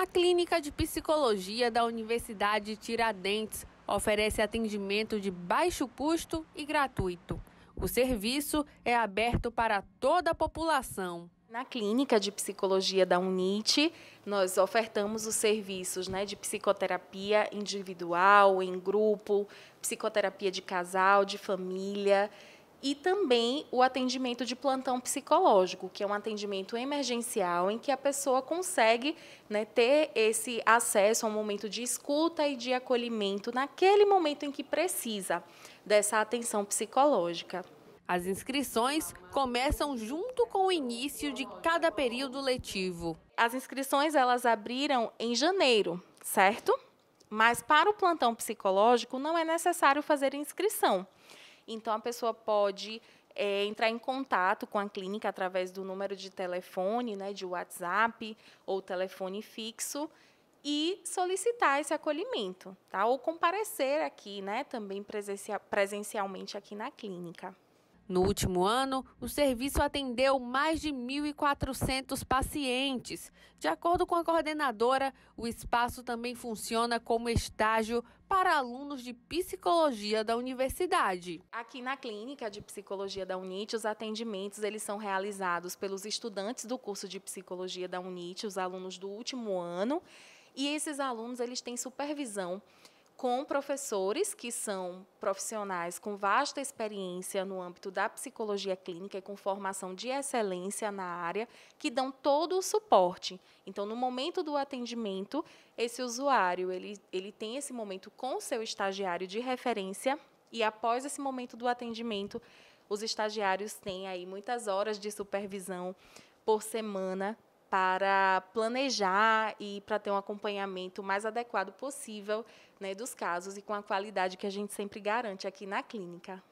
A Clínica de Psicologia da Universidade Tiradentes oferece atendimento de baixo custo e gratuito. O serviço é aberto para toda a população. Na clínica de psicologia da UNIT, nós ofertamos os serviços né, de psicoterapia individual, em grupo, psicoterapia de casal, de família, e também o atendimento de plantão psicológico, que é um atendimento emergencial em que a pessoa consegue né, ter esse acesso a um momento de escuta e de acolhimento naquele momento em que precisa dessa atenção psicológica. As inscrições começam junto com o início de cada período letivo. As inscrições elas abriram em janeiro, certo? Mas para o plantão psicológico não é necessário fazer inscrição. Então, a pessoa pode é, entrar em contato com a clínica através do número de telefone, né, de WhatsApp ou telefone fixo e solicitar esse acolhimento, tá? Ou comparecer aqui, né, também presencialmente aqui na clínica. No último ano, o serviço atendeu mais de 1.400 pacientes. De acordo com a coordenadora, o espaço também funciona como estágio para alunos de psicologia da universidade. Aqui na clínica de psicologia da Unite os atendimentos eles são realizados pelos estudantes do curso de psicologia da Unite os alunos do último ano, e esses alunos eles têm supervisão com professores que são profissionais com vasta experiência no âmbito da psicologia clínica e com formação de excelência na área, que dão todo o suporte. Então, no momento do atendimento, esse usuário ele, ele tem esse momento com o seu estagiário de referência e após esse momento do atendimento, os estagiários têm aí muitas horas de supervisão por semana para planejar e para ter um acompanhamento mais adequado possível né, dos casos e com a qualidade que a gente sempre garante aqui na clínica.